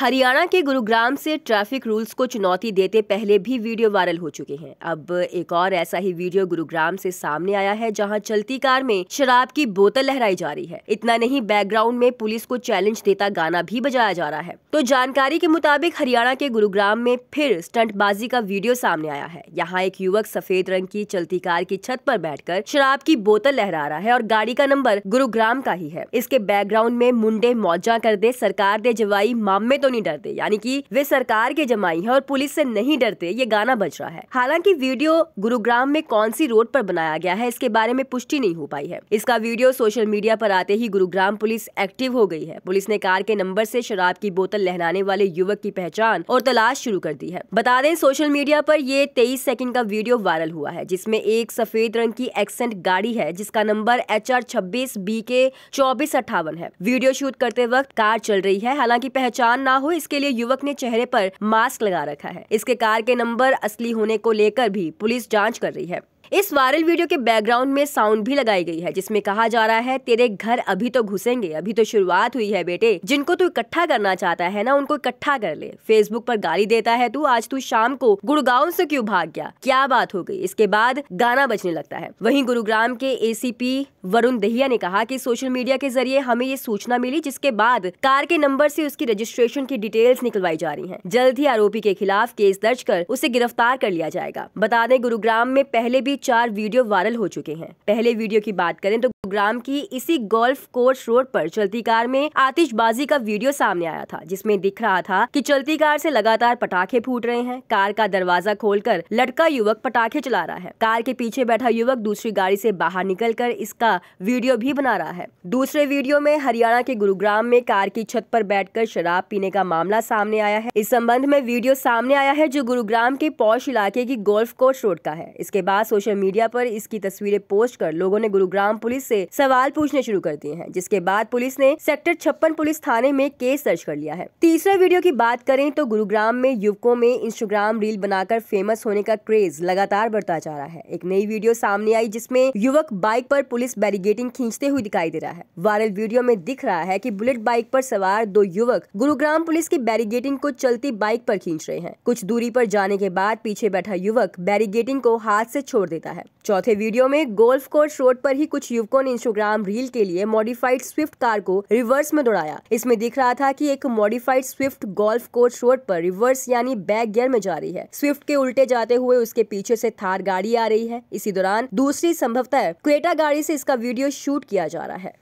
हरियाणा के गुरुग्राम से traffic rules को चुनौती देते पहले भी वीडियो वायरल हो चुके हैं अब एक और ऐसा ही वीडियो गुरुग्राम से सामने आया है जहां चलती कार में शराब की बोतल लहराई जा रही है इतना नहीं बैकग्राउंड में पुलिस को चैलेंज देता गाना भी बजाया जा रहा है तो जानकारी के मुताबिक हरियाणा के गुरुग्राम में फिर स्टंटबाजी का वीडियो सामने आया है यहाँ एक युवक सफेद रंग की चलती कार की छत पर बैठकर शराब की बोतल लहरा रहा है और गाड़ी का नंबर गुरुग्राम का ही है इसके बैकग्राउंड में मुंडे मौजा कर दे सरकार दे जवाई मामे तो तो नहीं डरते यानी कि वे सरकार के जमाई है और पुलिस से नहीं डरते ये गाना बज रहा है हालांकि वीडियो गुरुग्राम में कौन सी रोड पर बनाया गया है इसके बारे में पुष्टि नहीं हो पाई है इसका वीडियो सोशल मीडिया पर आते ही गुरुग्राम पुलिस एक्टिव हो गई है पुलिस ने कार के नंबर से शराब की बोतल लहराने वाले युवक की पहचान और तलाश शुरू कर दी है बता दें सोशल मीडिया पर ये तेईस सेकंड का वीडियो वायरल हुआ है जिसमे एक सफेद रंग की एक्सेंट गाड़ी है जिसका नंबर एच आर छब्बीस बी के चौबीस अट्ठावन है वीडियो शूट करते वक्त कार चल रही है हालांकि पहचान ना हो इसके लिए युवक ने चेहरे पर मास्क लगा रखा है इसके कार के नंबर असली होने को लेकर भी पुलिस जांच कर रही है इस वायरल वीडियो के बैकग्राउंड में साउंड भी लगाई गई है जिसमें कहा जा रहा है तेरे घर अभी तो घुसेंगे अभी तो शुरुआत हुई है बेटे जिनको तू इकट्ठा करना चाहता है ना उनको इकट्ठा कर ले फेसबुक पर गाली देता है तू आज तू शाम को गुड़गांव से क्यों भाग गया क्या बात हो गई इसके बाद गाना बजने लगता है वही गुरुग्राम के ए वरुण दहिया ने कहा की सोशल मीडिया के जरिए हमें ये सूचना मिली जिसके बाद कार के नंबर ऐसी उसकी रजिस्ट्रेशन की डिटेल्स निकलवाई जा रही है जल्द ही आरोपी के खिलाफ केस दर्ज कर उसे गिरफ्तार कर लिया जाएगा बता दें गुरुग्राम में पहले भी चार वीडियो वायरल हो चुके हैं पहले वीडियो की बात करें तो ग्राम की इसी गोल्फ कोर्स रोड पर चलती कार में आतिशबाजी का वीडियो सामने आया था जिसमें दिख रहा था कि चलती कार से लगातार पटाखे फूट रहे हैं कार का दरवाजा खोलकर लटका युवक पटाखे चला रहा है कार के पीछे बैठा युवक दूसरी गाड़ी से बाहर निकल इसका वीडियो भी बना रहा है दूसरे वीडियो में हरियाणा के गुरुग्राम में कार की छत पर बैठकर शराब पीने का मामला सामने आया है इस संबंध में वीडियो सामने आया है जो गुरुग्राम के पौष इलाके की गोल्फ कोर्स रोड का है इसके बाद सोशल मीडिया पर इसकी तस्वीरें पोस्ट कर लोगों ने गुरुग्राम पुलिस से से सवाल पूछने शुरू कर दिए हैं जिसके बाद पुलिस ने सेक्टर छप्पन पुलिस थाने में केस दर्ज कर लिया है तीसरा वीडियो की बात करें तो गुरुग्राम में युवकों में इंस्टाग्राम रील बनाकर फेमस होने का क्रेज लगातार बढ़ता जा रहा है एक नई वीडियो सामने आई जिसमें युवक बाइक पर पुलिस बैरिगेटिंग खींचते हुए दिखाई दे रहा है वायरल वीडियो में दिख रहा है कि बुलेट बाइक पर सवार दो युवक गुरुग्राम पुलिस की बैरिगेटिंग को चलती बाइक पर खींच रहे हैं कुछ दूरी पर जाने के बाद पीछे बैठा युवक बैरिगेटिंग को हाथ से छोड़ देता है चौथे वीडियो में गोल्फ कोर्स रोड पर ही कुछ युवकों ने ने इंस्टाग्राम रील के लिए मॉडिफाइड स्विफ्ट कार को रिवर्स में दौड़ाया इसमें दिख रहा था की एक modified Swift golf course road पर रिवर्स यानी बैक गियर में जा रही है स्विफ्ट के उल्टे जाते हुए उसके पीछे से थार गाड़ी आ रही है इसी दौरान दूसरी संभवतः क्रेटा गाड़ी से इसका वीडियो शूट किया जा रहा है